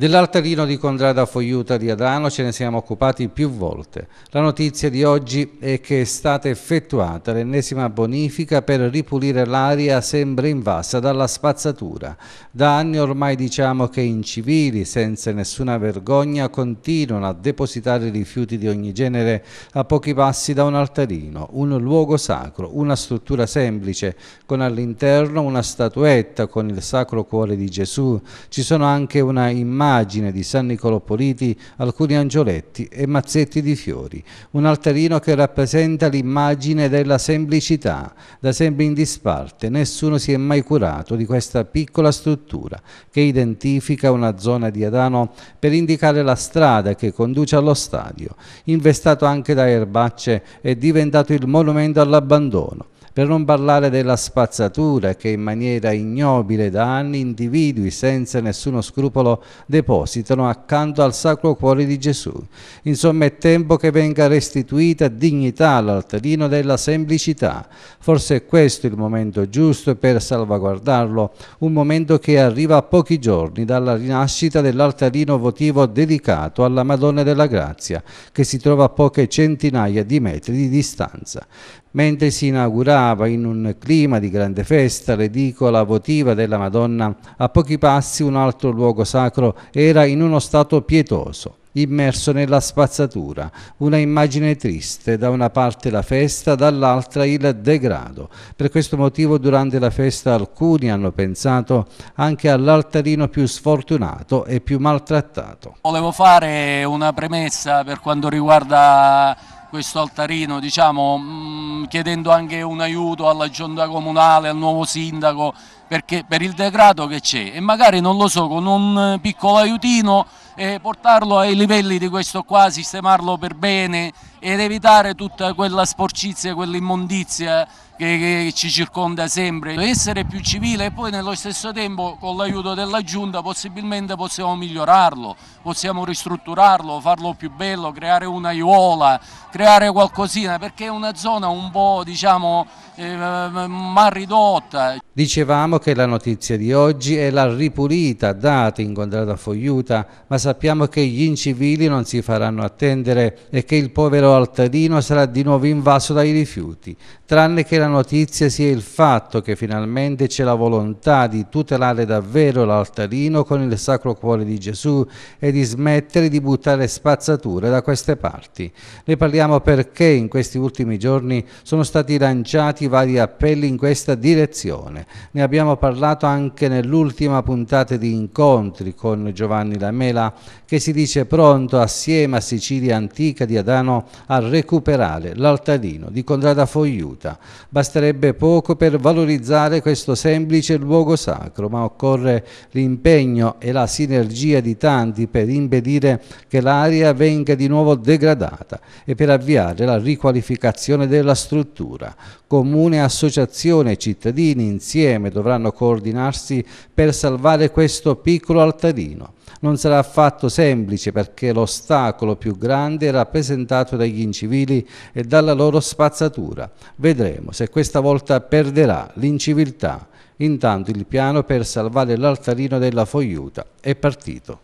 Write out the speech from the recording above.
Dell'altarino di Contrada Fogliuta di Adrano ce ne siamo occupati più volte. La notizia di oggi è che è stata effettuata l'ennesima bonifica per ripulire l'aria sempre invasa dalla spazzatura. Da anni ormai diciamo che incivili, senza nessuna vergogna, continuano a depositare rifiuti di ogni genere a pochi passi da un altarino, un luogo sacro, una struttura semplice, con all'interno una statuetta con il Sacro Cuore di Gesù. Ci sono anche una immagine immagine di San Niccolò Politi, alcuni angioletti e mazzetti di fiori, un altarino che rappresenta l'immagine della semplicità, da sempre in disparte, nessuno si è mai curato di questa piccola struttura che identifica una zona di Adano per indicare la strada che conduce allo stadio, investato anche da erbacce è diventato il monumento all'abbandono per non parlare della spazzatura che in maniera ignobile da anni individui senza nessuno scrupolo depositano accanto al Sacro Cuore di Gesù. Insomma è tempo che venga restituita dignità all'altarino della semplicità. Forse è questo il momento giusto per salvaguardarlo, un momento che arriva a pochi giorni dalla rinascita dell'altarino votivo dedicato alla Madonna della Grazia, che si trova a poche centinaia di metri di distanza mentre si inaugurava in un clima di grande festa l'edicola votiva della Madonna, a pochi passi un altro luogo sacro era in uno stato pietoso immerso nella spazzatura, una immagine triste, da una parte la festa, dall'altra il degrado. Per questo motivo durante la festa alcuni hanno pensato anche all'altarino più sfortunato e più maltrattato. Volevo fare una premessa per quanto riguarda questo altarino, diciamo, mm, chiedendo anche un aiuto alla giunta comunale, al nuovo sindaco, perché, per il degrado che c'è e magari, non lo so, con un piccolo aiutino eh, portarlo ai livelli di questo qua, sistemarlo per bene ed evitare tutta quella sporcizia, quell'immondizia che, che, ci circonda sempre. Essere più civile e poi nello stesso tempo con l'aiuto della Giunta possibilmente possiamo migliorarlo, possiamo ristrutturarlo, farlo più bello, creare una aiuola, creare qualcosina perché è una zona un po' diciamo eh, mal ridotta. Dicevamo che la notizia di oggi è la ripulita data incontrata a Fogliuta ma sappiamo che gli incivili non si faranno attendere e che il povero cimitero altarino sarà di nuovo invaso dai rifiuti, tranne che la notizia sia il fatto che finalmente c'è la volontà di tutelare davvero l'Altadino con il Sacro Cuore di Gesù e di smettere di buttare spazzature da queste parti. Ne parliamo perché in questi ultimi giorni sono stati lanciati vari appelli in questa direzione. Ne abbiamo parlato anche nell'ultima puntata di incontri con Giovanni Lamela che si dice pronto assieme a Sicilia Antica di Adano a recuperare l'altarino di Conrada Fogliuta. Basterebbe poco per valorizzare questo semplice luogo sacro, ma occorre l'impegno e la sinergia di tanti per impedire che l'area venga di nuovo degradata e per avviare la riqualificazione della struttura. Comune, associazione e cittadini insieme dovranno coordinarsi per salvare questo piccolo altarino. Non sarà affatto semplice perché l'ostacolo più grande è rappresentato dagli incivili e dalla loro spazzatura. Vedremo se questa volta perderà l'inciviltà. Intanto il piano per salvare l'altarino della fogliuta è partito.